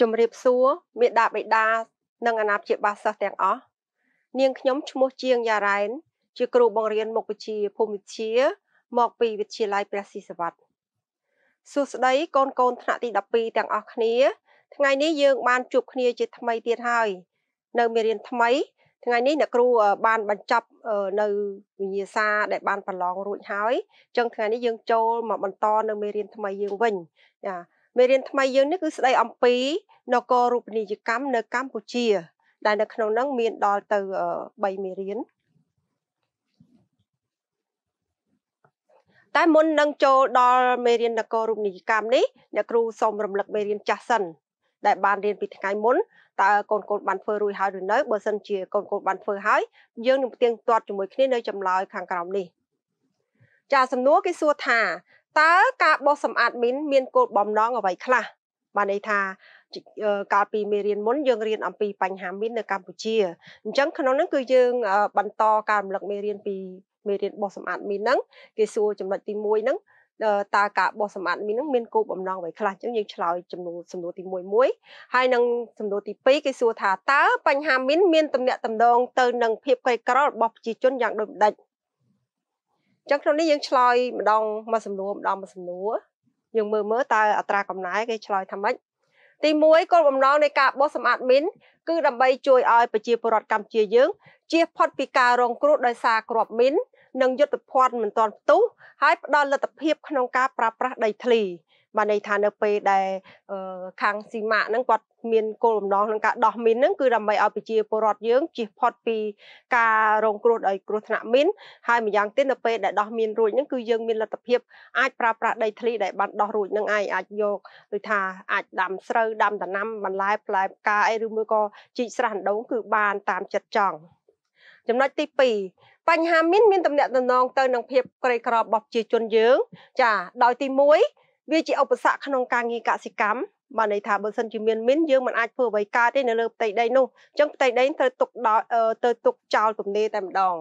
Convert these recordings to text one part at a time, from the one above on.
ជំរាបសួរមេដាបេដានិងអាណាព្យាបាលសិស្សទាំងអស់នាងខ្ញុំឈ្មោះជាងយ៉ារ៉ែន ជាគ្រូបង្រៀនមុខវិជ្ជាភូមិវិទ្យាមកពីវិទ្យាល័យព្រះស៊ីសវត្តសួស្តីកូនកូនថ្នាក់ទី12ទាំងអស់គ្នាថ្ងៃនេះយើងបានជួបគ្នាជា ថ្មីទៀតហើយ នៅមេរៀនថ្មីថ្ងៃនេះអ្នកគ្រូបានបញ្ចប់នៅវិញ្ញាសាដែលបានប្រឡងរួចហើយអញ្ចឹងថ្ងៃនេះយើង ចូលមកបន្តនៅមេរៀនថ្មីយើងវិញចាមេរៀនថ្មីយើងនេះគឺស្ដីអំពីនគររូបនីយកម្មនៅកម្ពុជា ដែលនៅក្នុងនោះមានដល់ទៅ3មេរៀនតែមុននឹងចូលដល់មេរៀននគររូបនីយកម្មនេះអ្នកគ្រូសូមរំលឹកមេរៀនចាស់សិនដែលបានរៀនពីថ្ងៃមុនតើកូនកូនបានធ្វើរួចហើយឬនៅបើសិនជាកូនកូនបានធ្វើហើយយើងនឹងផ្ទៀងផ្ទាត់ជាមួយគ្នានៅចម្លើយខាងក្រោមនេះចាសំណួរគេសួរថាតើការបោសសម្អាតមីនមានគោលបំណងអ្វីខ្លះបានន័យថាកាលពីមេរៀនមុនយើងរៀនអំពី បញ្ហាមីននៅកម្ពុជាអញ្ចឹងក្នុងហ្នឹងគឺយើងបន្តការរំលឹកមេរៀនពីមេរៀនបោះសម្អាតមីនហ្នឹងគេសួរចំណុចទី1ហ្នឹងតើការបោះសម្អាតមីនហ្នឹងមានគោលបំណងអ្វីខ្លះអញ្ចឹងយើងឆ្លើយចំនួនសំណួរទី1មួយហើយនឹងសំណួរទី2គេសួរថាតើបញ្ហាមីនមានតំណែងតំណងទៅនឹងភាពក្រីក្ររបស់ប្រជាជនយ៉ាងដូចម្ដេចអញ្ចឹងក្នុងនេះយើងឆ្លើយម្ដងមួយសំណួរម្ដងមួយសំណួរយើងមើលមើលតើអត្រាកំណែគេឆ្លើយថាម៉េចទី1គោលបំណងនៃការបោះសម្អាតមីនគឺដើម្បី ជួយឲ្យប្រជាពលរដ្ឋកម្ពុជាយើងជៀសផុតពីការរងគ្រោះដោយសារគ្រាប់មីននិងយុទ្ធភ័ណ្ឌមិនទាន់ផ្ទុះហើយផ្ដល់លទ្ធភាព ក្នុងការប្រើប្រាស់ដីធ្លីបានន័យថានៅពេលដែលខាងស៊ីម៉ាហ្នឹងគាត់មានគោលបំណងក្នុងការដោះមីនហ្នឹងគឺដើម្បីឲ្យប្រជាពលរដ្ឋយើងជៀសផុតពីការរងគ្រោះដោយគ្រោះថ្នាក់មីនហើយម្យ៉ាងទៀតនៅពេលដែលដោះមីនរួចហ្នឹងគឺយើងមានលទ្ធភាពអាចប្រើប្រាស់ដីធ្លីដែលបានដោះរួចហ្នឹងឯងអាចយកដូចថាអាចដាំស្រូវដាំដំណាំបន្លែផ្លែផ្កាអីឬមួយក៏ជីកស្រះអណ្ដូងគឺបានតាមចិត្តចង់ចំណុចទី2បញ្ហាមីនមានតំណែងតំណងទៅនឹងភាពក្រីក្ររបស់ប្រជាជនយើងចាដោយទី1វាជាឧបសគ្គក្នុងការងារកសិកម្មបានន័យថាបើសិនជាមានមីនយើងមិនអាចធ្វើអ្វីកើតទេនៅលើផ្ទៃដីនោះអញ្ចឹងផ្ទៃដីត្រូវទុកដល់ទៅទុកចោលទំនេរតែម្ដង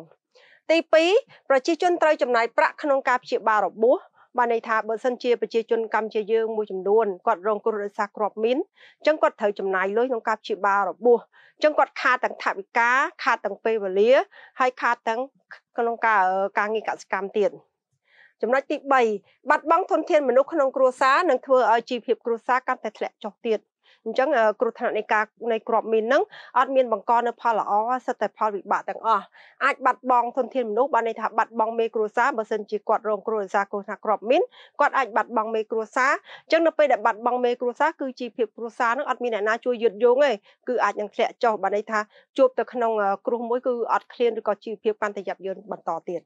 ទី2ប្រជាជនត្រូវចំណាយប្រាក់ក្នុងការព្យាបាលរបួសបានន័យថាបើសិនជាប្រជាជនកម្ពុជាយើងមួយចំនួនគាត់រងគ្រោះដោយសារគ្រាប់មីនអញ្ចឹងគាត់ត្រូវចំណាយលុយក្នុងការព្យាបាលរបួសអញ្ចឹងគាត់ខាតទាំងថវិកាខាតទាំងពេលវេលាហើយខាតទាំងក្នុងការការងារកសិកម្មទៀតចំណុចទី3បាត់បង់ធនធានមនុស្សក្នុងគ្រួសារនឹងធ្វើឲ្យជីវភាពគ្រួសារកាន់តែធ្លាក់ចុះទៀត។អញ្ចឹងគ្រោះថ្នាក់នៃការនៃក្របមីនហ្នឹងអត់មានបង្កនៅផលល្អសិតតែផលវិបាកទាំងអស់អាចបាត់បង់ធនធានមនុស្សបានន័យថាបាត់បង់មេគ្រួសារបើសិនជាគាត់រងគ្រោះដោយសារគ្រោះថ្នាក់ក្របមីនគាត់អាចបាត់បង់មេគ្រួសារអញ្ចឹងនៅពេលដែលបាត់បង់មេគ្រួសារគឺជីវភាពគ្រួសារហ្នឹងអត់មានអ្នកណាជួយយត់យងទេគឺអាចនឹងធ្លាក់ចុះបានន័យថាជួបទៅក្នុងគ្រោះមួយគឺអត់ឃ្លានឬក៏ជីវភាពកាន់តែយ៉ាប់យ៉ឺនបន្តទៀត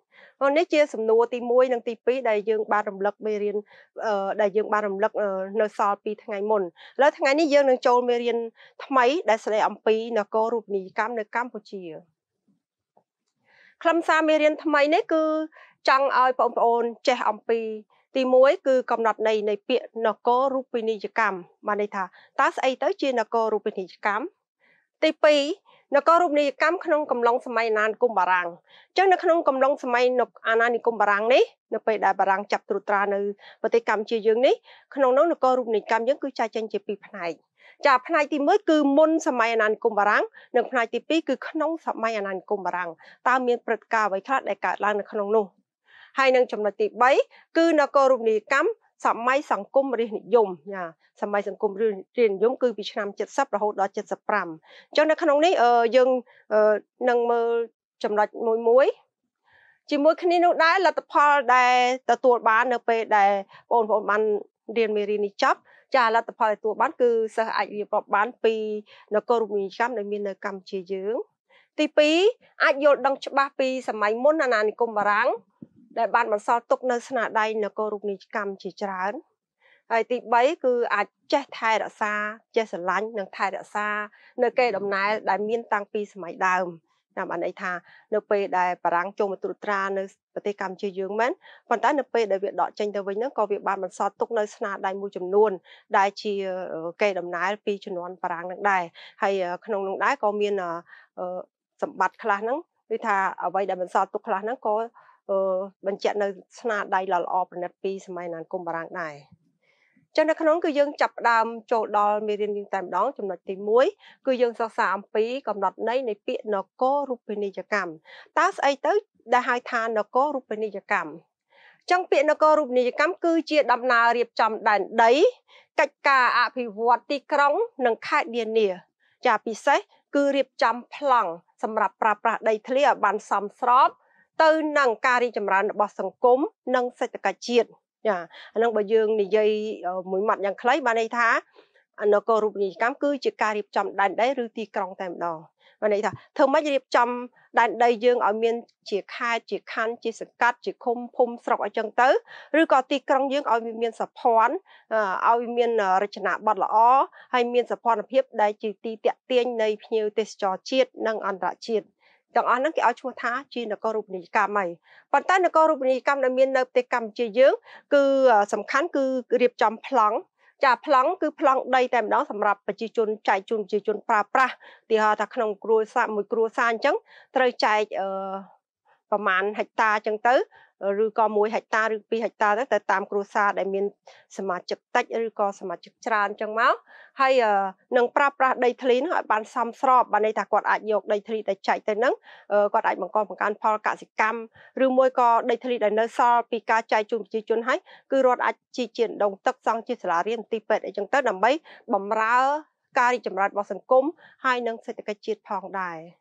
នេះជាសំណួរទី1និងទី2ដែលយើងបានរំលឹកមេរៀនដែលយើង បានរំលឹកនៅសល់2ថ្ងៃមុនឥឡូវថ្ងៃនេះយើងនឹងចូលមេរៀនថ្មីដែលស្ដីអំពីនគររូបនីយកម្មនៅកម្ពុជាខ្លឹមសារមេរៀនថ្មីនេះគឺចង់ឲ្យបងប្អូន ចេះអំពី ទី1គឺកំណត់ន័យនៃពាក្យនគររូបនីយកម្មបានន័យថាតើស្អីទៅជានគររូបនីយកម្មទី2នគររូបនីយកម្មក្នុងកំឡុងសម័យអាណានិគមបារាំងអញ្ចឹងនៅក្នុងកំឡុងសម័យអាណានិគមបារាំងនេះនៅពេលដែលបារាំងចាប់ត្រួតត្រានៅប្រទេសកម្ពុជាយើងនេះក្នុងនោះនគររូបនីយកម្មយើងគឺចែកចេញជាពីរផ្នែកចា ផ្នែកទី1គឺមុនសម័យអាណានិគមបារាំងនិងផ្នែកទី2គឺក្នុង សម័យអាណានិគមបារាំងតើមានព្រឹត្តិការណ៍អ្វីខ្លះដែលកើតឡើងនៅក្នុងនោះហើយនឹងចំណុចទី3គឺនគររូបនីយកម្មសម័យសង្គមរាជនិយមណាសម័យសង្គមរាជនិយមគឺពីឆ្នាំ70រហូតដល់75អញ្ចឹងនៅក្នុងនេះយើងនឹងមើលចំណុចមួយមួយជាមួយគ្នានោះដែរលទ្ធផលដែលទទួលបាននៅពេលដែលបងប្អូនបានរៀនមេរៀននេះចប់ចាលទ្ធផលទទួលបានគឺសិស្សអាចរៀបរាប់បានពីនគររមណីយកម្មដែលមាននៅកម្ពុជាយើងទី2អាចយល់ដឹងច្បាស់ពីសម័យមុនអាណានិគមបារាំងដែលបានបន្សល់ទុកនៅស្នាដៃនគររូបនីយកម្មជាច្រើនហើយទី3គឺអាចចេះថែរក្សាចេះស្រឡាញ់និងថែរក្សានៅកេរដំណែលដែលមាន តាំងពីសម័យដើមតាមអន័យថានៅពេលដែលបារាំងចូលមកត្រួតត្រានៅប្រទេសកម្ពុជាយើងមែនប៉ុន្តែនៅពេលដែលវាដកចេញទៅវិញហ្នឹងក៏វាបានបន្សល់ទុកនៅស្នាដៃមួយចំនួនដែលជាកេរដំណែលពីជំនាន់បារាំងហ្នឹងដែរហើយក្នុងនោះដែរក៏មានសម្បត្តិខ្លះហ្នឹងគឺថាអ្វីដែលបន្សល់ទុកខ្លះហ្នឹងក៏បញ្ជាក់នៅស្នាដៃដ៏ល្អប្រណិតពីសម័យអាណានិគមបារាំងដែរចឹងនៅក្នុង គឺយើងចាប់ផ្ដើមចូលដល់មេរៀនយើងតែម្ដងចំណុចទី1គឺយើងសិក្សាអំពីកំណត់ន័យនៃពាក្យនគររូបនីយកម្មតើស្អីទៅ ដែលហៅថានគររូបនីយកម្មចឹងពាក្យនគររូបនីយកម្មគឺជាដំណើររៀបចំដែនដីកិច្ចការអភិវឌ្ឍទីក្រុង និងខេត្តនានាចាពិសេសគឺរៀបចំប្លង់សម្រាប់ប្រើប្រាស់ដីធ្លីឲ្យបានសមស្របទៅនឹងការរីកចម្រើនរបស់សង្គមនិង សេដ្ឋកិច្ចជាតិចាអានឹងបើយើង និយាយមួយម៉ាត់យ៉ាងខ្លីបានន័យថានគររូបនីយកម្មគឺជាការរៀបចំដែនដីឬទីក្រុងតែម្ដងបានន័យថាធ្វើម៉េចរៀបចំដែនដីយើងឲ្យមានជាខេត្តជាខណ្ឌជាសង្កាត់ជាឃុំភូមិស្រុកអញ្ចឹងទៅ ឬក៏ទីក្រុងយើងឲ្យវាមានសភ័ណឲ្យមានរចនាប័ទ្មល្អហើយមានសភ័ណភាពដែលជាទីតាក់ទាញនៃភ្ញៀវទេសចរជាតិនិងអន្តរជាតិទាំងអស់ហ្នឹងគេឲ្យឈ្មោះថាជានគររូបនីយកម្មហើយប៉ុន្តែនគររូបនីយកម្មដែលមាននៅប្រទេសកម្ពុជាយើងគឺ សំខាន់គឺរៀបចំប្លង់ចាប្លង់គឺប្លង់ដីតែម្ដងសម្រាប់ប្រជាជនចែកជូនប្រជាជនប្រើប្រាស់ទីហោថាក្នុងគ្រួសារមួយគ្រួសារអញ្ចឹងត្រូវចែកអឺប្រហែលហិកតាអញ្ចឹងទៅឬក៏1ហិកតាឬ2ហិកតាទៅតែតាមគ្រួសារដែលមាន សមាជិកតិចឬក៏សមាជិកច្រើនអញ្ចឹងមកហើយនឹងប្រើប្រាស់ដីធ្លីនោះឲ្យបានសមស្របបានន័យថាគាត់អាចយកដីធ្លីដែលចែកទៅនឹងគាត់អាចបង្កបង្កើនផលកសិកម្មឬមួយក៏ដីធ្លីដែលនៅសល់ពីការចែកជូនប្រជាជនហើយគឺរដ្ឋអាចជីជាដងទឹកសង់ជាសាលារៀនទីពេទ្យអីចឹងទៅដើម្បីបំរើ ការរីកចម្រើនរបស់សង្គមហើយនិងសេដ្ឋកិច្ចជាតិផងដែរ។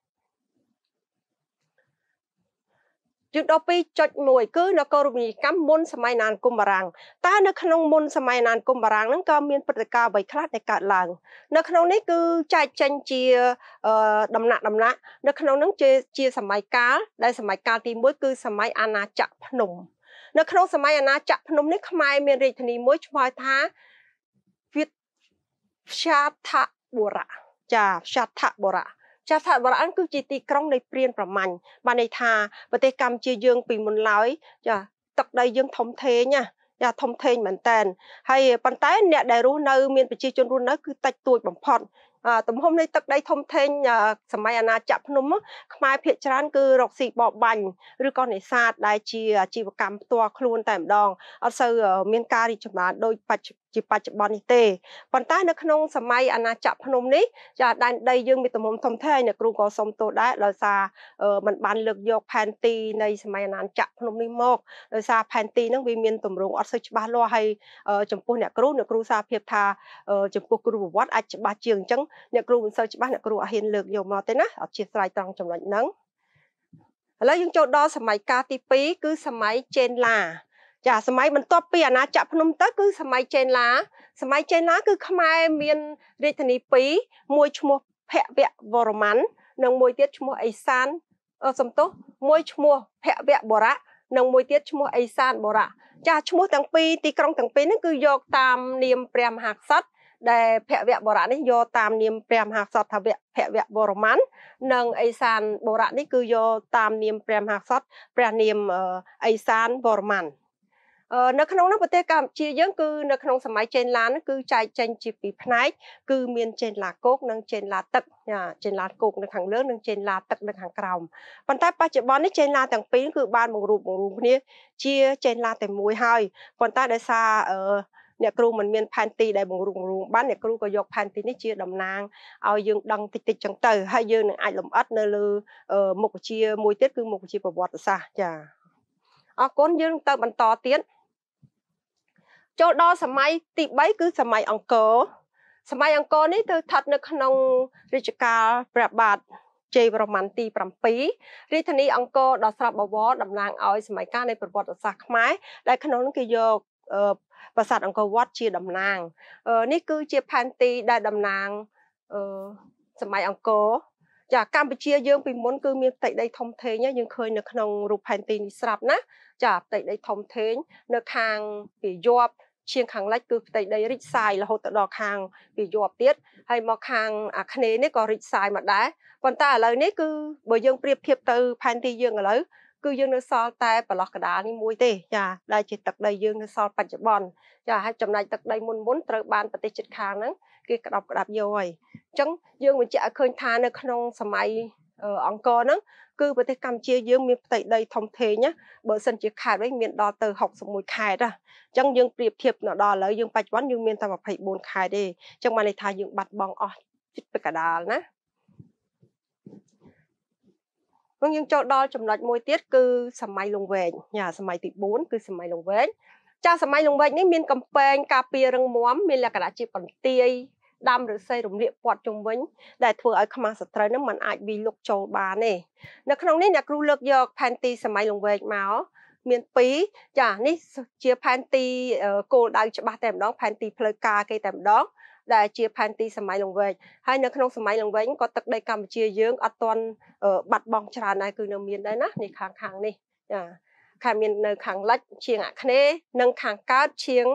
យើងដល់2.1គឺនគររំលីកម្មមុនសម័យណានគុំបារាំងតើនៅក្នុងមុនសម័យណានគុំបារាំងហ្នឹងក៏មានព្រឹត្តិការណ៍អ្វីខ្លះដែលកើតឡើងនៅក្នុងនេះគឺចែកចេញជាដំណាក់ដំណាក់នៅក្នុងហ្នឹងជាជាសម័យកាលដែលសម័យកាលទី1គឺសម័យអាណាចក្រភ្នំនៅ ក្នុងសម័យអាណាចក្រភ្នំនេះខ្មែរមានរាជធានីមួយឈ្មោះថាវិទ្យាថាបុរៈចាវិទ្យាថាបុរៈចាស់សហបរអិនគឺជាទីក្រុងនៃព្រានប្រមាញ់បានន័យថាប្រទេសកម្ពុជាយើងពីមុនឡើយចាទឹកដីយើងធំធេងណាយ៉ាធំធេងមែនតែនហើយប៉ុន្តែអ្នកដែលរស់នៅមានប្រជាជនរស់នៅគឺតិចតួចបំផុតទំហំនៃ ទឹកដីធំធេងសម័យអាណាចក្រភ្នំខ្មែរភាគច្រើន គឺរកស៊ីបបបាញ់ឬក៏នេសាទដែលជាអាជីវកម្មផ្ទាល់ខ្លួនតែម្ដងអត់សូវមានការរីកចម្រើនដោយបច្ចុប្បន្នជាបច្ចុប្បន្ននេះទេប៉ុន្តែ នៅក្នុងសម័យអាណាចក្រភ្នំនេះចាដែនដីយើងមានទំហំធំធេងអ្នកគ្រូក៏សុំទោសដែរដោយសារมันបានលើកយកផែនទីនៃសម័យអាណាចក្រភ្នំនេះមកដោយសារផែនទីហ្នឹងវាមានទម្រង់អត់សូវច្បាស់លាស់ហើយចំពោះអ្នកគ្រូអ្នកគ្រូសារភាពថាចំពោះគ្រូប្រវត្តិអាចច្បាស់ជាងអញ្ចឹងអ្នកគ្រូមិនសូវច្បាស់អ្នកគ្រូអត់ហ៊ានលើកយកមកទេណាអត់ជាស្រ័យត្រង់ចំណុចហ្នឹងឥឡូវយើងចូលដល់សម័យកាលទី2គឺសម័យចេនឡាចាសម័យបន្ទាប់ពីអាណាចក្រភ្នំទៅគឺសម័យចេនឡាសម័យចេនឡាគឺខ្មែរមានរាជធានី2មួយឈ្មោះភវវរ្ម័ននិងមួយទៀតឈ្មោះអេសានសំទោសមួយឈ្មោះភវបរៈនិងមួយទៀតឈ្មោះអេសានបរៈចាឈ្មោះទាំងពីរទីក្រុងទាំងពីរនេះគឺយកតាមនាមព្រះមហាក្សត្រដែលភវបរៈនេះយកតាមនាមព្រះមហាក្សត្រថាវៈភវបរម័ននិងអេសានបរៈនេះគឺយកតាមនាមព្រះមហាក្សត្រព្រះនាមអេសានបរម័ននៅក្នុងនោះប្រទេសកម្ពុជាយើងគឺនៅក្នុងសម័យចេនឡាហ្នឹងគឺចែកចេញជាពីរផ្នែកគឺមានចេនឡាគោកនិងចេនឡាទឹកចេនឡាគោកនៅខាងលើនិងចេនឡាទឹកនៅខាងក្រោមប៉ុន្តែបច្ចុប្បន្ននេះចេនឡាទាំងពីរគឺបានបង្រួបបង្រួមគ្នាជាចេនឡាតែមួយហើយប៉ុន្តែដោយសារអឺអ្នកគ្រូមិនមានផែនទីដែលបង្រួបបង្រួមបានអ្នកគ្រូក៏យកផែនទីនេះជាតំណាងឲ្យយើងដឹងតិចតិចចឹងទៅហើយយើងនឹងអាចលំអិតនៅលើមុខវិជ្ជាមួយទៀតគឺមុខវិជ្ជាប្រវត្តិសាស្ត្រចាអរគុណយើងទៅបន្តទៀតចូលដល់សម័យទី3គឺសម័យអង្គរសម័យអង្គរនេះគឺស្ថិតនៅក្នុងរាជកាលព្រះបាទជ័យវរ្ម័នទី7រាជធានីអង្គរដ៏ស្រស់បវរតំណាងឲ្យសម័យកាលនៃប្រវត្តិសាស្ត្រខ្មែរដែលក្នុងនោះគេយកប្រាសាទអង្គរវត្តជាតំណាងនេះគឺជាផែនទីដែលតំណាងសម័យអង្គរចាកម្ពុជាយើងពីមុនគឺមានផ្ទៃដីធំធេងយើងឃើញនៅក្នុងរូបផែនទីនេះស្រាប់ណាចាផ្ទៃដីធំធេងនៅខាងពាយ័ព្យជាងខាងលិចគឺផ្ទៃដីរីកសាយរហូតទៅដល់ខាងវាយប់ទៀតហើយមកខាងអាគ្នេយ៍នេះក៏រីកសាយមកដែរប៉ុន្តែឥឡូវនេះគឺបើយើងប្រៀបធៀបទៅផែនទីយើងឥឡូវគឺយើងនៅសល់តែប្រឡោះកដាលនេះមួយទេចាដែលជាទឹកដីយើងនៅសល់បច្ចុប្បន្នចាហើយចំណែកទឹកដីមុនមុនត្រូវបានប្រទេសជិតខាងហ្នឹងគេក្តោបក្តាប់យកហើយអញ្ចឹងយើងបញ្ជាក់ឲ្យឃើញថា នៅក្នុងសម័យអង្គរហ្នឹងគឺប្រទេសកម្ពុជាយើងមានផ្ទៃដីធំធេងណាបើសិនជាខេត្តវិញមានដល់ទៅ61ខេត្តណាអញ្ចឹងយើងប្រៀបធៀបទៅដល់ឥឡូវយើងបច្ចុប្បន្នយើងមានតែ24ខេត្តទេអញ្ចឹងបានន័យថាយើងបាត់បង់អស់ជិតពីកដាលណាបងយើងចូលដល់ចំណុចមួយទៀតគឺសម័យលង្វែកញ៉ាសម័យទី4គឺសម័យលង្វែកចាសម័យលង្វែកនេះមានកំពែងការពាររឹងមាំមានលក្ខណៈជាបន្ទាយដាំឫស្សីរំលាកព័ទ្ធជុំវិញ ដែលធ្វើឲ្យខ្មាស់សត្រូវនឹងមិនអាចវាយលុកចូលបានទេនៅក្នុងនេះអ្នកគ្រូលើកយក ផែនទីសម័យលង្វែកមកមាន2ចានេះជាផែនទីគោលដៅច្បាស់តែម្ដងផែនទីផ្លូវការគេតែម្ដងដែលជា ផែនទីសម័យលង្វែកហើយនៅក្នុងសម័យលង្វែកក៏ទឹកដីកម្ពុជាយើងអត់ទាន់បាត់បង់ច្រើនដែរគឺនៅមានដែរណានេះខាងខាងនេះចាខាងមាននៅខាងលិចជាងអាគ្នេយ៍និងខាងកើតជាង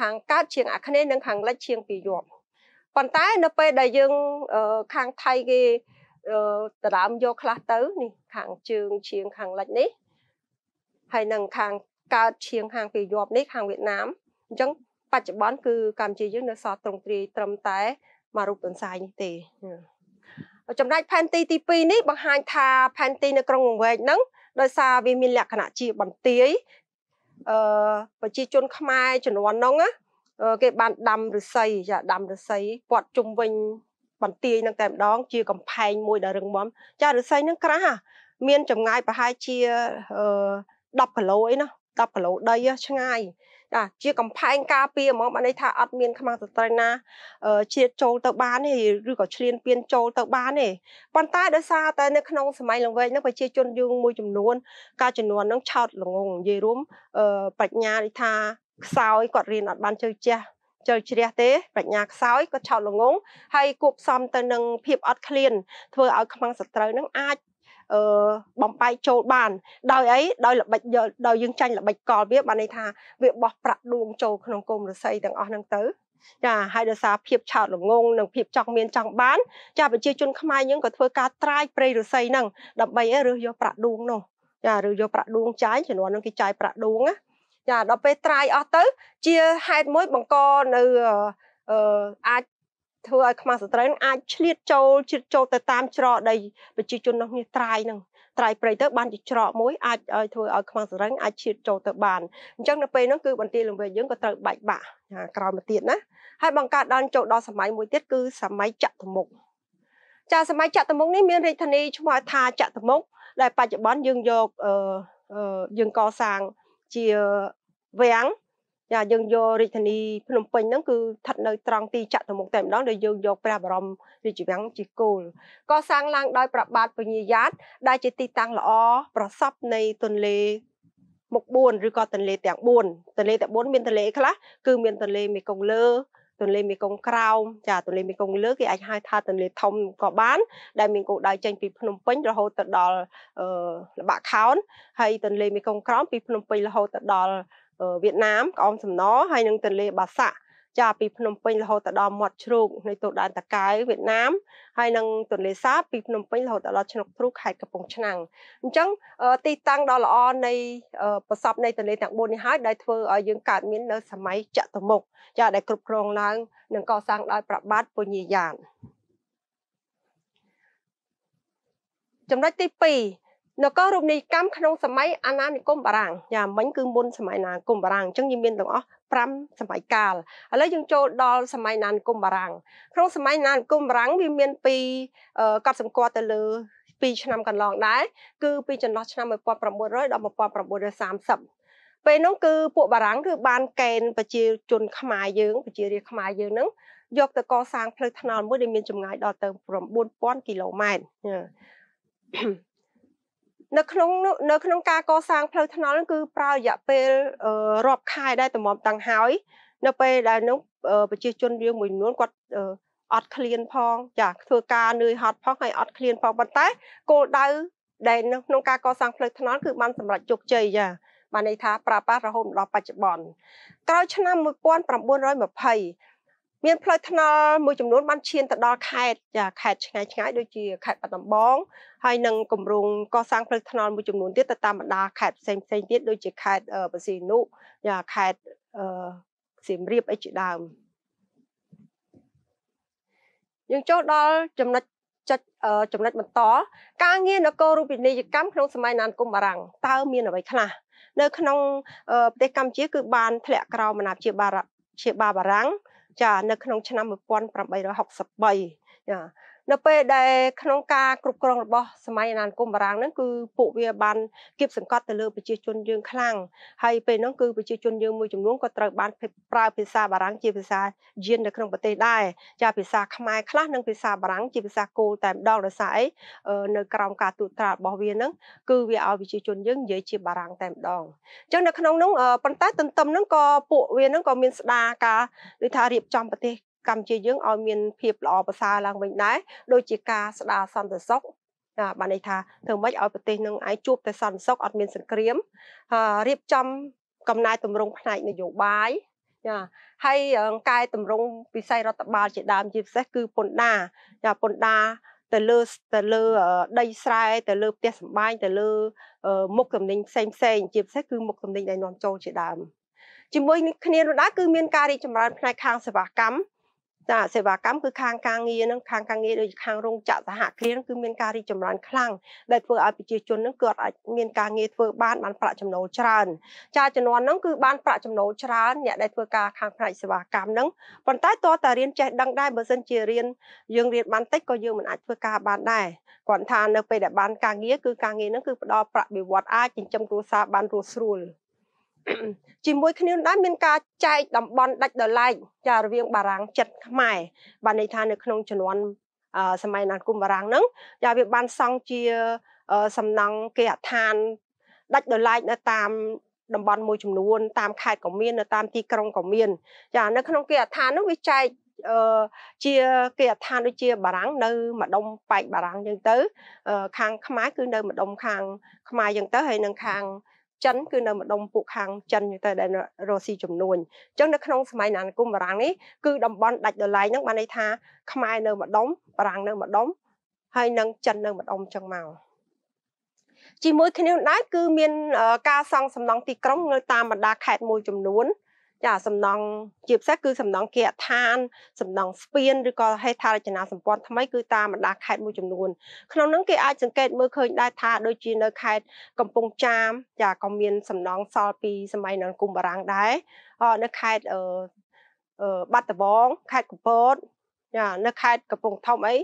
ខាងកើតជាងអាគ្នេយ៍និងខាងលិចជាងពីយប់ប៉ុន្តែនៅពេលដែលយើងខាងថៃគេដរាមយកខ្លះទៅនេះខាងជើងជាងខាងលិចនេះហើយនឹងខាងកើតជាងខាងពីយប់នេះខាងវៀតណាមអញ្ចឹងបច្ចុប្បន្នគឺ កម្ពុជាយើងនៅសល់ត្រង់ទ្រាយត្រឹមតែមួយរូបដន្សាយនេះទេចំណែកផែនទីទី2នេះបង្ហាញថាផែនទីនៅក្រុងវង្វេកហ្នឹងដោយសារវាមានលក្ខណៈជាបន្ទាយអឺប្រជាជនខ្មែរជំនាន់ហ្នឹងគេ បាន ដាំឫស្សីចាដាំឫស្សីគាត់ជុំវិញ បន្ទាយនឹងតែម្ដង ជាកំផែងមួយដែលរឹងមាំចាឫស្សីនឹងក្រាស់មានចម្ងាយប្រហែលជា10គីឡូអីណា10គីឡូដីឆ្ងាយចាជាកំផែងការពារហ្មងបានន័យថាអត់មានខ្មាស់សត្រូវណា ជាតិចូលទៅបានទេឬក៏ឈ្លានពានចូលទៅបានទេប៉ុន្តែដោយសារតែនៅក្នុងសម័យលង្វែកហ្នឹងប្រជាជនយើងមួយចំនួនការចំនួនហ្នឹងឆោតល្ងងនិយាយរួមប្រាជ្ញានេះថាខ្សោយគាត់រៀនអត់បានជើជះជើជ្រះទេប្រាជ្ញាខ្សោយគាត់ឆោតល្ងងហើយគួបផ្សំទៅនឹង ភាពអត់ឃ្លាន ធ្វើឲ្យខ្មាំងសត្រូវនឹងអាចបំបាយចូលបានដោយអីដោយល្បិចដោយយើងចាញ់ល្បិចកលវាបានន័យថាវាបោះប្រាក់ដួងចូលក្នុងគុំរស័យទាំងអស់ហ្នឹងទៅចាហើយដោយសារភាពឆោតល្ងងនិងភាពចង់មានចង់បានចាប្រជាជនខ្មែរយើងក៏ធ្វើការត្រាយប្រៃរស័យហ្នឹងដើម្បីឲ្យរើសយកប្រាក់ដួងនោះចាឬយកប្រាក់ដួងចាយជំនាន់ហ្នឹងគេចាយប្រាក់ដួងណាចាដល់ពេលត្រាយអស់ទៅជាហេតុមួយបង្កនៅអឺអាចធ្វើឲ្យខ្មាស់សត្រូវនឹងអាចឆ្លៀតចូលជ្រៀតចូលទៅតាមច្រកដីប្រជាជននោះនេះត្រាយនឹងត្រៃព្រៃទៅបានជាច្រកមួយអាចឲ្យធ្វើឲ្យខ្មាំងសរឹងអាចឈៀតចូលទៅបានអញ្ចឹងនៅពេលនោះគឺបន្ទាយលង្វែកយើងក៏ត្រូវបែកបាក់ក្រោយមកទៀតណាហើយបង្កើតដល់ចូលដល់សម័យមួយទៀតគឺសម័យចតុមុខចាសម័យចតុមុខនេះមានរាជធានីឈ្មោះថាចតុមុខដែលបច្ចុប្បន្នយើងយកអឺយើងកសាងជាវាំងចាយើងយករាជធានីភ្នំពេញហ្នឹងគឺស្ថិតនៅត្រង់ទីចតុមុខតែម្ដងដែលយើងយកព្រះបរមរាជវាំងជាគោលកសាងឡើងដោយប្របាទពញាយ៉ាតដែលជាទីតាំងល្អប្រសពនៃទន្លេមុខ4ឬក៏ទន្លេទាំង4ទន្លេទាំង4មានទន្លេខ្លះគឺមានទន្លេមេគង្គលើទន្លេមេគង្គក្រោមចាទន្លេមេគង្គលើគេអាចហៅថាទន្លេធំក៏បាន ដែលមានគោលដៅចេញពីភ្នំពេញរហូតទៅដល់ល្បាក់ខោនហើយទន្លេមេគង្គក្រោមពីភ្នំពេញរហូតទៅដល់វៀតណាមក្អមសំណហើយនិងទន្លេបាសាក់ចាពីភ្នំពេញរហូតដល់មាត់ជ្រូកនៃទូដែនតកែវវៀតណាមហើយនិងទន្លេសាបពីភ្នំពេញរហូតដល់ឆ្នុកទ្រូខេត្តកំពង់ឆ្នាំងអញ្ចឹងទីតាំងដ៏ល្អនៃប្រសពនៃទន្លេទាំង4នេះហើយដែលធ្វើឲ្យយើងកើតមាននៅសម័យចតុមុខចាដែលគ្រប់គ្រងឡើងនិងកសាងដោយប្របាទពញាយានចំណុចទី2នគររំនីកម្មក្នុងសម័យអាណានិគមបារាំងយ៉ាមិញគឺមុនសម័យអាណានិគមបារាំងអញ្ចឹងយើងមានទាំងអស់5សម័យកាលឥឡូវយើងចូលដល់សម័យអាណានិគមបារាំងក្នុងសម័យអាណានិគមបារាំងវាមានពីរកត់សម្គាល់ទៅលើ2ឆ្នាំកន្លងដែរគឺពីចន្លោះឆ្នាំ1900ដល់1930ពេលនោះគឺពួកបារាំងគឺបានកេណ្ឌប្រជាជន ខ្មែរយើងប្រជារាស្ត្រខ្មែរយើងនឹងយកទៅកសាងផ្លូវថ្នល់មួយដែលមានចម្ងាយដល់ទៅ9000គីឡូម៉ែត្រនៅក្នុងនៅក្នុងការកសាងផ្លូវថ្នល់គឺ ប្រើរយៈពេលរាប់ខែដែរតម្រាំតាំងហើយ នៅពេលដែលនោះប្រជាជនយើងមួយចំនួនគាត់អត់ឃ្លានផងចាធ្វើការនឿយហត់ផងហើយអត់ឃ្លានផងប៉ុន្តែគោលដៅដែលក្នុងការកសាងផ្លូវថ្នល់គឺបានសម្រេចជោគជ័យចាបានន័យថាប្រើប្រាស់រហូតដល់បច្ចុប្បន្នក្រោយឆ្នាំ1920មានផ្លូវថ្នល់មួយចំនួនបានឈានទៅដល់ខេត្តចាខេត្តឆ្ងាយឆ្ងាយដូចជាខេត្តបាត់ដំបងហើយនឹងគម្រោងកសាងផ្លូវថ្នល់មួយចំនួនទៀតទៅតាមបណ្ដាខេត្តផ្សេងផ្សេងទៀតដូចជាខេត្តបរសីនុចាខេត្តអឺសៀមរាបអីជាដើមយើងចូលដល់ចំណុចចិត្តចំណុចបន្តការងារនគររូបនីយកម្មក្នុងសម័យអាណានិគមបារាំងតើមានអ្វីខ្លះនៅក្នុងប្រទេសកម្ពុជាគឺបានធ្លាក់ក្រោមអាណាព្យាបាលជាបាបារាំងចានៅក្នុងឆ្នាំ1863ចានៅពេលដែលក្នុងការគ្រប់គ្រងរបស់សម័យអាណានិគមបារាំងហ្នឹងគឺពួកវាបានគៀបសង្កត់ទៅលើប្រជាជនយើងខ្លាំងហើយពេលហ្នឹងគឺប្រជាជនយើងមួយចំនួនក៏ត្រូវបាន ប្រើភាសាបារាំងជាភាសាយាននៅក្នុងប្រទេសដែរចាភាសា ខ្មែរខ្លះនិងភាសាបារាំងជាភាសាគោលតែម្ដងដោយសារអីនៅក្រោមការទូតត្រារបស់វាហ្នឹងគឺវាឲ្យប្រជាជនយើងនិយាយជាបារាំងតែម្ដងអញ្ចឹងនៅក្នុងហ្នឹងប៉ុន្តែទន្ទឹមហ្នឹងក៏ពួកវាហ្នឹងក៏មានស្ដារការដូចថារៀបចំប្រទេសកម្ពុជាយើងឲ្យមានភាពល្អប្រសើរឡើងវិញដែរដូចជាការស្ដារសន្តិសុខបានន័យថាធ្វើម៉េចឲ្យប្រទេសនឹងឯងជួបតែសន្តិសុខអត់មានសង្គ្រាមរៀបចំកំណែតម្រង់ផ្នែកនយោបាយចាហើយកែតម្រង់វិស័យរដ្ឋបាលជាដើមជាពិសេសគឺពន្ធដារចាពន្ធដារទៅលើទៅលើដីស្រែទៅលើផ្ទះសម្បែងទៅលើមុខតំណែងផ្សេងផ្សេងជាពិសេសគឺមុខតំណែងដែលនាំចូលជាដើមជាមួយគ្នានោះដែរគឺមានការរីកចម្រើនផ្នែកខាងសេវាកម្មចាសេវាកម្មគឺខាងការងារនឹងខាងការងារដូចខាងរោងចក្រសហគ្រាសគឺមានការរីកចម្រើនខ្លាំងដែលធ្វើឲ្យប្រជាជននឹងគាត់អាចមានការងារធ្វើបានបានប្រាក់ចំណូលច្រើន ចាចំនួននឹងគឺបានប្រាក់ចំណូលច្រើនអ្នកដែលធ្វើការខាងផ្នែកសេវាកម្មនឹងប៉ុន្តែតើតារៀនចេះដឹងដែរបើសិនជារៀនយើងរៀនបានតិចក៏យើងមិនអាចធ្វើការបានដែរគាត់ថានៅពេលដែលបានការងារគឺការងារនឹងគឺផ្ដល់ប្រាក់បៀវត្សអាចចិញ្ចឹមគ្រួសារបានរស់ស្រួលជាមួយគ្នាដែរមានការចែកតំបន់ដាច់ដោយឡែកចារវាងបារាំងចិត្តខ្មែរបានន័យថានៅក្នុងជំនាន់សម័យអាណានិគមបារាំងហ្នឹងចាវាបានសង់ជាសំណង់គេហដ្ឋានដាច់ដោយឡែកនៅតាមតំបន់មួយចំនួន តាមខេត្តក៏មាននៅតាមទីក្រុងក៏មាន ចានៅក្នុងគេហដ្ឋាននោះវាចែកអឺជាគេហដ្ឋានដូចជា បារាំងនៅ ម្ដុំប៉ែកបារាំងអញ្ចឹងទៅខាងខ្មែរគឺនៅម្ដុំខាងខ្មែរអញ្ចឹងទៅហើយនៅខាងចិនគឺនៅម្ដុំពួកខាងចិនទៅដែលរុស្ស៊ីជំនួញអញ្ចឹងនៅក្នុងសម័យអាណានិគមបារាំងនេះគឺតំបន់ដាច់ដោយឡែកហ្នឹងបានន័យថាខ្មែរនៅម្ដុំបារាំងនៅម្ដុំហើយនឹងចិននៅម្ដុំអញ្ចឹងមកជាមួយគ្នាដែរគឺមានការសង់សំណង់ទីក្រុងនៅតាមបណ្ដាខេត្តមួយចំនួនចាសំណង់ជាពិសេសគឺសំណង់គេដ្ឋាន សំណង់ស្ពានឬក៏ហេដ្ឋារចនាសម្ព័ន្ធថ្មីគឺតាមបណ្ដាខេត្តមួយចំនួនក្នុងនោះគេអាចសង្កេតមើលឃើញដែរថាដូចជានៅខេត្តកំពង់ចាម ចាក៏មាន សំណង់សល់ពី សម័យនគរបារាំងដែរនៅខេត្តបាត់ដំបងខេត្តកំពតចានៅខេត្តកំពង់ធំអី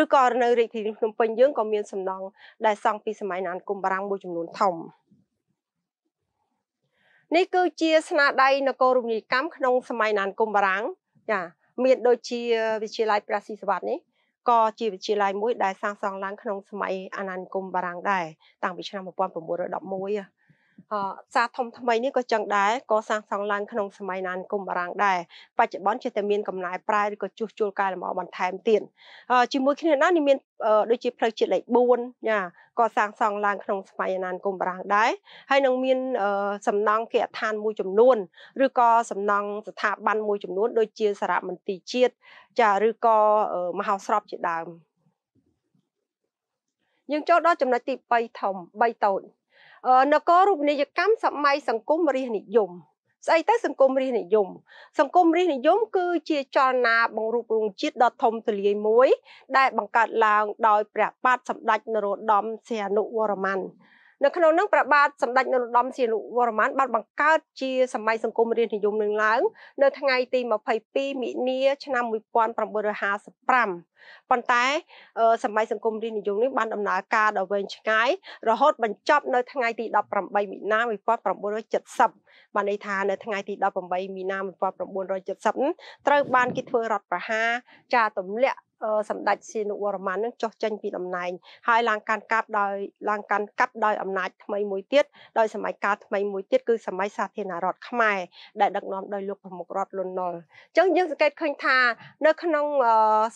ឬក៏នៅរាជធានីភ្នំពេញយើងក៏មានសំណង់ដែលសង់ពីសម័យនគរបារាំងមួយចំនួនធំនេះគឺជាស្នាដៃនគររំលីកម្មក្នុងសម័យណានគុំបារាំងចាមាន ដូចជាវិទ្យាល័យព្រះស៊ីសវត្តនេះក៏ជាវិទ្យាល័យមួយដែលសាងសង់ឡើងក្នុងសម័យអាណានិគមបារាំងដែរតាំងពីឆ្នាំ1911ផ្សារធំថ្មីនេះក៏ចឹងដែរក៏សាងសង់ឡើងក្នុងសម័យណានិគមបារាំងដែរបច្ចុប្បន្នចេះតែមានកំណែប្រែឬក៏ជួសជុលកែលម្អបន្ថែមទៀតជាមួយគ្នានោះនេះមាន ដូចជាផ្លូវជាតិលេខ4ណាក៏សាងសង់ឡើងក្នុងសម័យអាណានិគមបារាំងដែរហើយនឹងមានសំណង់គេហដ្ឋានមួយចំនួន ឬក៏សំណង់ស្ថាប័នមួយចំនួនដូចជាសារមន្ទីរជាតិចាឬក៏មហោស្រពជាដើមយើងចូលដល់ចំណុចទី3ធំ3តូចនគររូបនីយកម្មសម័យសង្គមរាស្ត្រនិយមស្អីទៅសង្គមរាស្ត្រនិយមសង្គមរាស្ត្រនិយមគឺជាចលនាបង្រួបបង្រួមជាតិដ៏ធំទូលាយមួយដែលបង្កើតឡើងដោយព្រះបាទសម្ដេចនរោត្តមសីហនុវរ្ម័ននៅក្នុងនោះព្រះបាទសម្ដេចនរោត្តមសីហនុវរ្ម័នបានបង្កើតជាសម័យសង្គមរាស្ត្រនិយមនឹងឡើងនៅថ្ងៃទី22មិនិនាឆ្នាំ1955ប៉ុន្តែសម័យសង្គមរាស្ត្រនិយមនេះបានដំណើរការដល់វែងឆ្ងាយរហូតបញ្ចប់នៅថ្ងៃទី18មីនា1970បានន័យថានៅថ្ងៃទី18មីនា1970ត្រូវបានគេធ្វើរដ្ឋប្រហារចាទម្លាក់សម្ដេចសៀនុវរ្ម័ននឹងចុះចេញពីតំណែងហើយឡើងកាន់កាប់ដោយឡើងកាន់កាប់ដោយអំណាចថ្មីមួយទៀតដោយសម័យកាលថ្មីមួយទៀតគឺសម័យសាធារណរដ្ឋខ្មែរដែលដឹកនាំដោយលោកប្រមុខរដ្ឋលន់នល់អញ្ចឹងយើងសង្កេតឃើញថា នៅក្នុង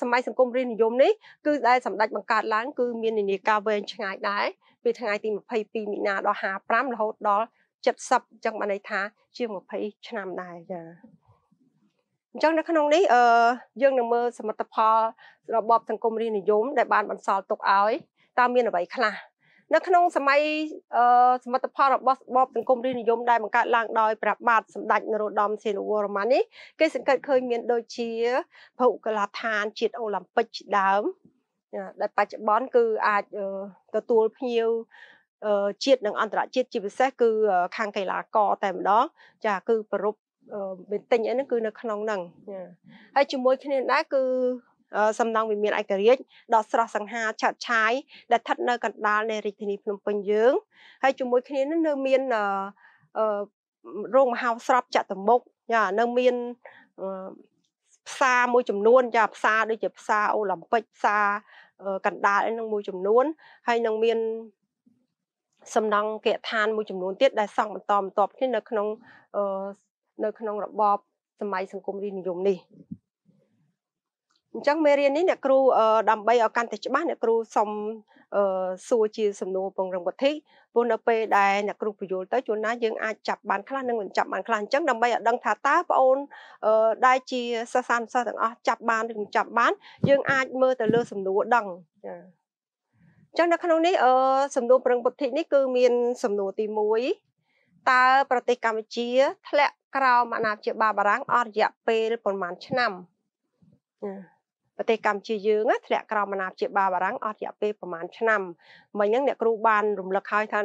សម័យសង្គមរាជនិយមនេះគឺដែលសម្ដេចបង្កើតឡើងគឺមាននានាការវែងឆ្ងាយដែរពីថ្ងៃទី22មីនាដល់55រហូតដល់70អញ្ចឹងបានន័យថា ជាង20ឆ្នាំដែរចា៎អញ្ចឹងនៅក្នុងនេះអឺយើងនឹងមើលសមិទ្ធផលរបបសង្គមរាស្ត្រនិយមដែលបានបន្សល់ទុកឲ្យតើមានអ្វីខ្លះនៅ ក្នុងសម័យអឺសមិទ្ធផលរបស់របបសង្គមរាស្ត្រនិយមដែលបង្កើតឡើងដោយព្រះបាទសម្ដេចនរោត្តមសីហនុវរ្ម័ននេះគេសង្កេតឃើញមាន ដូចជា ភូកលាឋានជាតិអូឡ িম্প ិកជាដើមដែលបច្ចុប្បន្នគឺអាចទទួលភ្ញៀវជាតិនិងអន្តរជាតិជាពិសេសគឺខាងកីឡាករតែម្ដងចាគឺប្រពបេតិញអីហ្នឹងគឺនៅក្នុងហ្នឹងហើយជាមួយគ្នាដែរគឺសំណង់វិមានឯករាជ្យដ៏ស្រស់សង្ហាឆាតឆាយដែលស្ថិតនៅកណ្ដាលនៃរាជធានីភ្នំពេញយើងហើយជាមួយគ្នានឹងនៅមានរោងមហោស្រពចតុមុខយ៉ានៅមានផ្សារមួយចំនួនយ៉ាផ្សារដូចជាផ្សារអូឡ িম্প ិកផ្សារកណ្ដាលអីនឹងមួយចំនួនហើយនឹងមានសំណង់កេដ្ឋានមួយចំនួនទៀតដែលសង់បន្តបន្ទាប់គ្នានៅក្នុងនៅក្នុងរបបសម័យសង្គមរាជនិយមនេះអញ្ចឹងមេរៀននេះអ្នកគ្រូដើម្បីឲ្យកាន់តែច្បាស់អ្នកគ្រូសុំសួរជាសំណួរពង្រឹងវិធីព្រោះនៅពេលដែលអ្នកគ្រូបញ្យល់ទៅជួនណាយើងអាចចាប់បានខ្លះនិងមិនចាប់បានខ្លះអញ្ចឹងដើម្បីឲ្យដឹងថាតើបងអូនដែលជាសិស្សានុសិស្សទាំងអស់ចាប់បានឬមិនចាប់បាន យើងអាចមើលទៅលើសំណួរដឹងចា៎អញ្ចឹងនៅក្នុងនេះសំណួរពង្រឹងវិធីនេះគឺមាន សំណួរទី1តើប្រទេសកម្ពុជាធ្លាក់ក្រោមអាណាព្យាបាលបារាំងអស់រយៈពេលប្រហែលឆ្នាំណាប្រទេសកម្ពុជាយើងធ្លាក់ក្រោមអាណាព្យាបាលបារាំងអស់រយៈពេលប្រហែលឆ្នាំមិញហ្នឹងអ្នកគ្រូបានរំលឹកឲ្យថា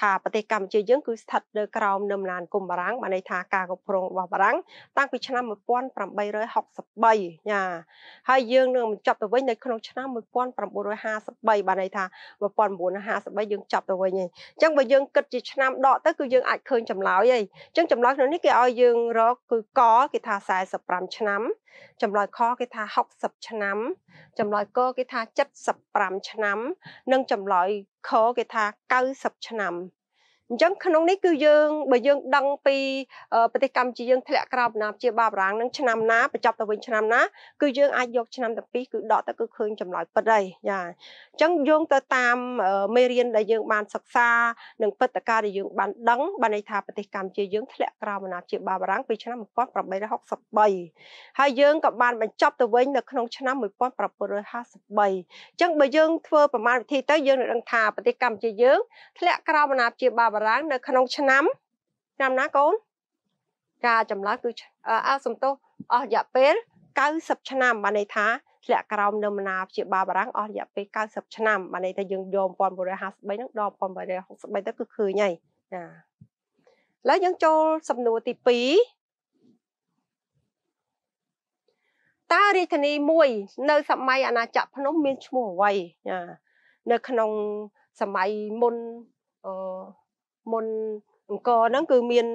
ថាប្រទេសកម្ពុជាយើងគឺស្ថិតនៅក្រោមនឹមអាណានិគមបារាំងបានន័យថាការគ្រប់គ្រងរបស់បារាំងតាំងពីឆ្នាំ1863ណាហើយយើងនឹងបញ្ចប់ទៅវិញនៅក្នុងឆ្នាំ1953បានន័យថា1953យើងចប់ទៅវិញហើយអញ្ចឹងបើយើងគិតជាឆ្នាំដកទៅគឺយើងអាចឃើញចម្លើយហើយអញ្ចឹងចម្លើយក្នុងនេះគេឲ្យយើងរកគឺកគេថា45ឆ្នាំចម្លើយខគេថា60ឆ្នាំឆ្នាំចម្លើយកគេថា75ឆ្នាំនិងចម្លើយខគេថា90ឆ្នាំអញ្ចឹងក្នុងនេះគឺយើងបើយើងដឹងពីប្រទេសកម្ពុជាយើងធ្លាក់ក្រោមអំណាចជាបាបរាំងនឹងឆ្នាំណាបញ្ចប់ទៅវិញឆ្នាំណាគឺយើងអាចយកឆ្នាំទាំងពីរគឺដកទៅគឺឃើញចម្លើយពិតហើយចាអញ្ចឹងយោងទៅតាមមេរៀនដែលយើងបានសិក្សា និងព្រឹត្តិការណ៍ដែលយើងបានដឹងបានន័យថាប្រទេសកម្ពុជាយើងធ្លាក់ក្រោមអំណាចជាបាបរាំងពីឆ្នាំ1863ហើយយើងក៏បានបញ្ចប់ទៅវិញនៅក្នុងឆ្នាំ1953អញ្ចឹងបើយើងធ្វើប្រមាណវិធីទៅយើងនឹងដឹង ថាប្រទេសកម្ពុជាយើងធ្លាក់ក្រោមអំណាចជាបាបបារាំងនៅក្នុងឆ្នាំឆ្នាំណាកូន ការចម្លើយគឺអសំទោសអស់រយៈពេល90ឆ្នាំបានន័យថាធ្លាក់ក្រោមនៅមណាព្យាបាលបារាំងអស់រយៈពេល90ឆ្នាំបានន័យថាយើងយក1953ហ្នឹងដល់1963ទៅគឺឃើញហើយចាឥឡូវយើងចូលសំណួរទី2តើរាជធានីមួយនៅសម័យអាណាចក្រភ្នំមានឈ្មោះអ្វីចានៅក្នុងសម័យមុនអឺមុនអង្គរហ្នឹងគឺមាន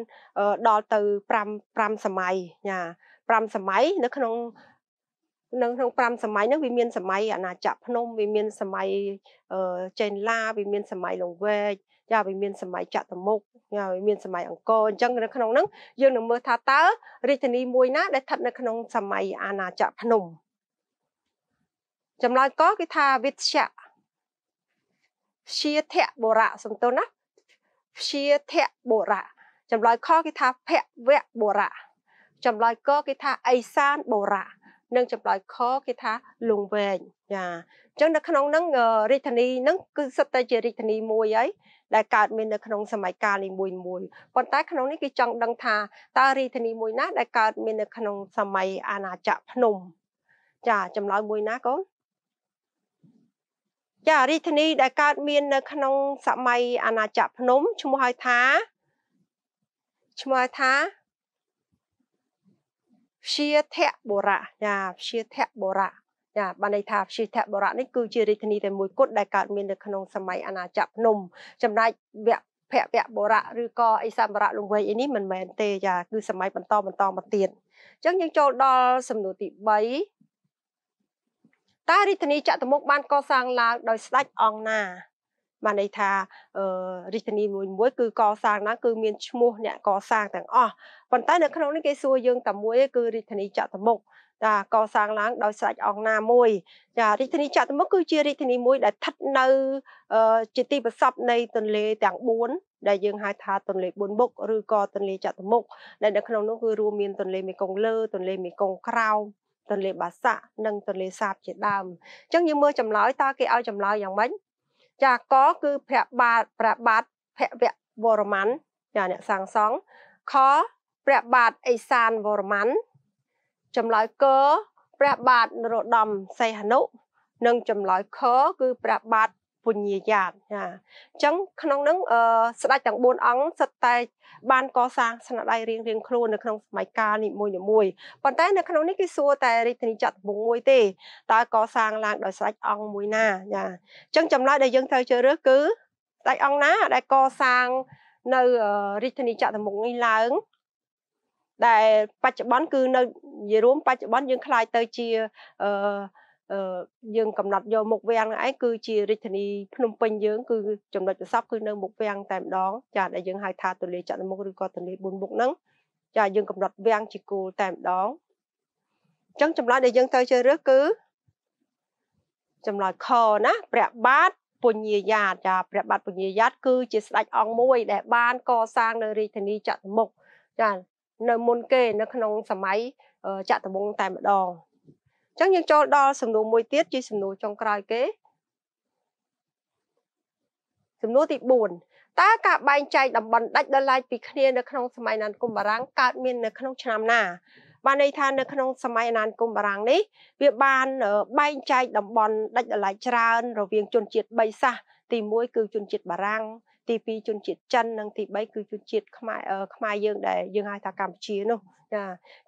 ដល់ទៅ5 5សម័យណា5សម័យនៅក្នុងនៅក្នុង5សម័យហ្នឹងវាមានសម័យអាណាចក្រភ្នំវាមាន សម័យចេនឡាវាមានសម័យលង្វែកចាវាមានសម័យចតុមុខចាវាមានសម័យអង្គរអញ្ចឹងនៅក្នុងហ្នឹងយើងនឹងមើលថាតើរាជធានីមួយណាដែលស្ថិតនៅក្នុងសម័យអាណាចក្រភ្នំចម្លើយក៏គឺថាវិទ្យាជាធបុរៈសំទោសណាព្យាធៈបុរៈចម្លើយខគេថាភវៈបុរៈចម្លើយកគេថាអេសានបុរៈនិងចម្លើយខគេថាលងវែងចាអញ្ចឹងនៅក្នុងហ្នឹងរាជធានីហ្នឹងគឺសិតតែជារាជធានីមួយហើយដែលកើតមាននៅក្នុងសម័យកាលនីមួយមួយប៉ុន្តែក្នុងនេះគេចង់ដឹងថាតើរាជធានីមួយណា ដែលកើតមាននៅក្នុងសម័យអាណាចក្រភ្នំចាចម្លើយមួយណាកូនចារាជធានីដែលកើតមាននៅក្នុងសម័យអាណាចក្រភ្នំឈ្មោះហៅថាឈ្មោះហៅថាព្យាធបុរៈចាព្យាធបុរៈចាបានន័យថាព្យាធបុរៈនេះគឺជារាជធានីតែមួយគត់ដែលកើតមាននៅក្នុងសម័យអាណាចក្រភ្នំចំណែកវគ្គភពៈបុរៈឬក៏អិសបរៈលង្វែកអីនេះមិនមែនទេចាគឺសម័យបន្តបន្តមកទៀតអញ្ចឹងយើងចូលដល់សំណួរទី3តើរាជធានីចតុមុខបានកសាងឡើងដោយស្ដេចអង្គណាបានន័យថារាជធានីមួយមួយគឺកសាងណាគឺមានឈ្មោះអ្នកកសាងទាំងអស់ប៉ុន្តែនៅក្នុងនេះគេសួរយើងតែមួយគឺរាជធានីចតុមុខចាកសាងឡើងដោយស្ដេចអង្គណាមួយ ចារាជធានីចតុមុខគឺជារាជធានីមួយដែលស្ថិតនៅជាទីប្រសពនៃទន្លេទាំង4ដែលយើងហៅថាទន្លេ4មុខឬក៏ទន្លេចតុមុខដែលនៅក្នុងនោះគឺរួមមានទន្លេមេគង្គលើទន្លេមេគង្គក្រោមទន្លេបាសាក់និងទន្លេសាបជាដើមអញ្ចឹងយើងមើលចម្លើយតើគេឲ្យចម្លើយយ៉ាងម៉េចចាកគឺព្រះបាទព្រះបាទភវវរ្ម័នចាអ្នកសាងសង់ខព្រះបាទអេសានវរ្ម័នចម្លើយកព្រះបាទនរោត្តមសីហនុនិងចម្លើយខគឺព្រះបាទពញ្ញាយាតចាអញ្ចឹងក្នុងហ្នឹងអឺស្ដេចទាំង4អង្គសិតតែបានកសាងស្នាដៃរៀងរៀងខ្លួននៅក្នុងសម័យកាលនីមួយៗប៉ុន្តែនៅក្នុងនេះគឺសួរតែរាជធានីចាត់ដំបងមួយទេតើកសាងឡើងដោយស្ដេចអង្គមួយណាចាអញ្ចឹងចម្លើយដែលយើងត្រូវជ្រើសរើសគឺស្ដេចអង្គណាដែលកសាងនៅរាជធានីចាក់ដំបងនេះឡើងដែលបច្ចុប្បន្នគឺនៅនិយាយរួមបច្ចុប្បន្នយើងខ្លាយទៅជាអឺយើងកំណត់យកមុខវាំងហ្នឹងឯងគឺជារាជធានីភ្នំពេញយើងគឺចំណុចប្រសពគឺនៅមុខវាំងតែម្ដងចាដែលយើងហៅថាទន្លេចតុមុខឬក៏ទន្លេបួនមុខហ្នឹងចាយើងកំណត់វាំងជាគោលតែម្ដងអញ្ចឹងចម្លើយដែលយើងត្រូវជ្រើសរើសគឺចម្លើយខណាព្រះបាទពញាយាតចាព្រះបាទពញាយាតគឺជាស្ដេចអង្គមួយដែលបានកសាងនៅរាជធានីចតុមុខចានៅមុនគេនៅក្នុងសម័យចតុមុខតែម្ដងអញ្ចឹងយើងចូលដល់សំណួរមួយទៀតជាសំណួរចុងក្រោយគេសំណួរទី4តើការបែងចែកតំបន់ដាច់ដោយឡែកពីគ្នានៅក្នុងសម័យអាណានិគមបារាំងកើតមាននៅក្នុងឆ្នាំណាបានន័យថានៅក្នុងសម័យអាណានិគមបារាំងនេះ វាបានបែងចែកតំបន់ដាច់ដោយឡែកច្រើន រវាងជនជាតិ3សាសទី1គឺជនជាតិបារាំងទី2ជនជាតិចិននិងទី3គឺជនជាតិខ្មែរខ្មែរយើងដែលយើងហៅថាកម្ពុជានោះ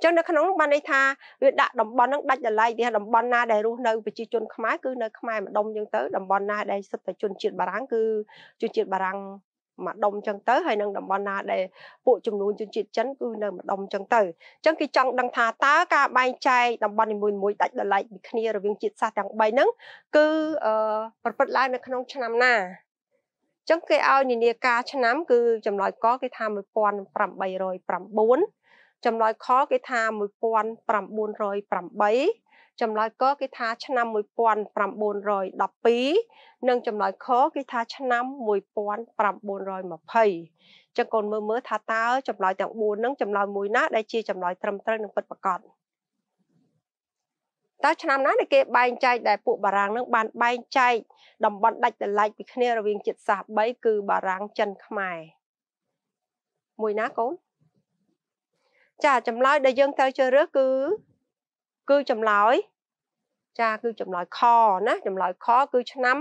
ចាអញ្ចឹងនៅក្នុងនោះបានន័យថាវាដាក់តំបន់ហ្នឹងដាច់ដលៃទេតំបន់ណាដែលរស់នៅប្រជាជនខ្មែរគឺនៅខ្មែរម្ដុំអញ្ចឹងទៅតំបន់ណាដែលសិទ្ធិជនជាតិបារាំងគឺជនជាតិបារាំងមួយដុំចឹងទៅហើយនឹងតំបន់ណាដែលពួកចំនួនជនជាតិចិនគឺនៅមួយដុំចឹងទៅអញ្ចឹងគេចង់ដឹងថាតើការបែងចែកតំបន់នីមួយៗដាច់ដោយឡែកពីគ្នារវាងជាតិសាសន៍ទាំង3ហ្នឹងគឺប្រព្រឹត្តឡើងនៅក្នុងឆ្នាំណាចឹងគេឲ្យនានាការឆ្នាំគឺចម្លើយកគេថា1809ចម្លើយខគេថា1908ចម្លើយកគេថាឆ្នាំ1912និងចម្លើយខគេថាឆ្នាំ1920ចឹងកូនមើលមើលថាតើចម្លើយទាំង4ហ្នឹងចម្លើយមួយណាដែលជាចម្លើយត្រឹមត្រូវនិងពិតប្រាកដ។តើឆ្នាំណាដែលគេបែងចែកដែលពួកបារាំងនឹងបានបែងចែកតំបន់ដាច់ដោយឡែកពីគ្នារវាងជាតិសាសន៍3គឺបារាំងចិនខ្មែរមួយណាកូនចាចម្លើយដែលយើងត្រូវជ្រើសរើសគឺគឺចម្លើយចាគឺចម្លើយខណាចម្លើយខគឺឆ្នាំ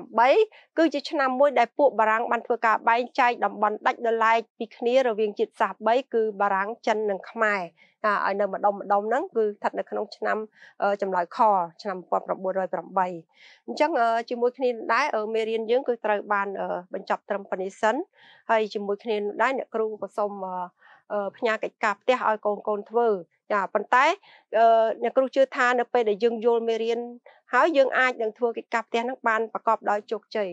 1908គឺជាឆ្នាំមួយដែលពួកបារាំងបានធ្វើការបែងចែកតំបន់ដាច់ដោយឡែកពីគ្នារវាងជាតិសាសន៍3គឺបារាំងចិននិងខ្មែរការឲ្យនៅម្ដុំម្ដុំហ្នឹងគឺស្ថិតនៅក្នុងឆ្នាំចម្លើយខឆ្នាំ1908អញ្ចឹងជាមួយគ្នាដែរមេរៀនយើងគឺត្រូវបានបញ្ចប់ត្រឹមប៉ុណ្្នេះសិនហើយជាមួយគ្នាដែរអ្នកគ្រូក៏សូមផ្ញើកិច្ចការផ្ទះឲ្យកូនកូនធ្វើចាប៉ុន្តែអ្នកគ្រូជឿថានៅពេលដែលយើងយល់មេរៀនហើយយើងអាចនឹងធ្វើកិច្ចការផ្ទះហ្នឹងបានប្រកបដោយជោគជ័យ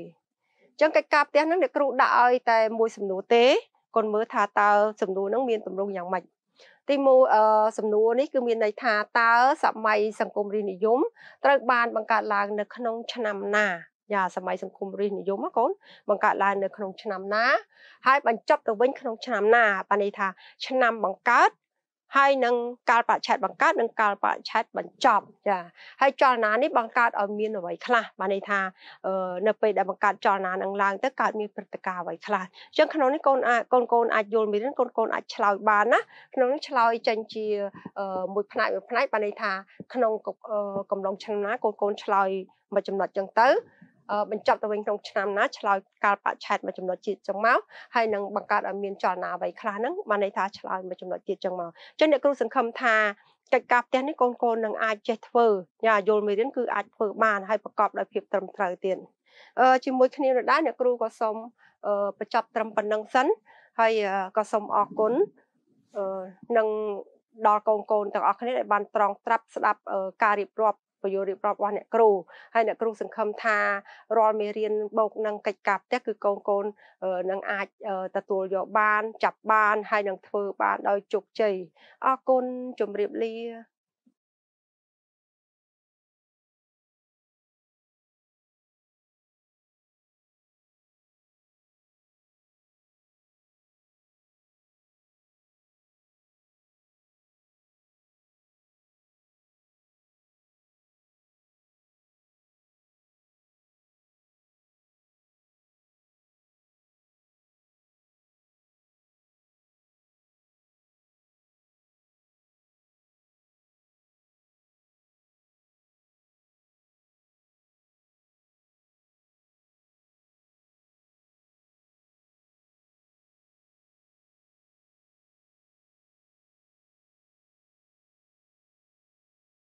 អញ្ចឹងកិច្ចការផ្ទះហ្នឹងអ្នកគ្រូដាក់ឲ្យតែមួយសំណួរទេគាត់មើលថាតើសំណួរហ្នឹងមានទម្រង់យ៉ាងម៉េចទីមួយសំណួរនេះគឺមានន័យថាតើសម័យសង្គមរាជនិយមត្រូវបានបង្កើតឡើងនៅក្នុងឆ្នាំណាយ៉ាសម័យសង្គមរាជនិយមណាកូនបង្កើតឡើងនៅក្នុងឆ្នាំណា ហើយបញ្ចប់ទៅវិញក្នុងឆ្នាំណាបានន័យថាឆ្នាំបង្កើតហើយនឹងកាលបច្ឆេទបង្កើតនិងកាលបច្ឆេទបញ្ចប់ចាហើយចលនានេះបង្កើតឲ្យមានអ្វីខ្លះបានន័យថា នៅពេលដែលបង្កើតចលនានឹងឡើងទៅកើតមានព្រឹត្តិការណ៍អ្វីខ្លះអញ្ចឹងក្នុងនេះកូនអាចកូនកូនអាចយល់មេរៀនកូនកូនអាចឆ្លើយបានណាក្នុងនេះឆ្លើយចេញជា មួយផ្នែកមួយផ្នែកបានន័យថា ក្នុងកំឡុងឆ្នាំណាកូនកូនឆ្លើយមួយចំណុចអញ្ចឹងទៅបញ្ចប់ទៅវិញក្នុងឆ្នាំណាឆ្លើយកាលបច្ឆេទមួយចំណុចទៀតចឹងមកហើយនឹងបង្កើតឲ្យមានចលនាអ្វីខ្លះហ្នឹងបានន័យថាឆ្លើយមួយចំណុចទៀតចឹងមកអញ្ចឹងអ្នកគ្រូសង្ឃឹមថាកិច្ចការផ្ទះនេះកូនកូននឹងអាចចេះធ្វើយ៉ាយល់មេរៀនគឺអាចធ្វើបានហើយប្រកបដោយភាពត្រឹមត្រូវទៀតអឺជាមួយគ្នារដែរអ្នកគ្រូក៏សូមបញ្ចប់ត្រឹមប៉ុណ្្នឹងសិនហើយក៏សូមអរគុណនឹងដល់កូនកូនទាំងអស់គ្នាដែលបានត្រង់ត្រាប់ស្ដាប់ការរៀបរាប់បញ្យលរៀបរាប់របស់អ្នកគ្រូហើយអ្នកគ្រូសង្ឃឹមថារាល់មេរៀនបូកនឹងកិច្ចការផ្ទះគឺកូនកូននឹងអាចទទួលយកបានចាប់បានហើយនឹងធ្វើបានដោយជោគជ័យអរគុណជម្រាបលា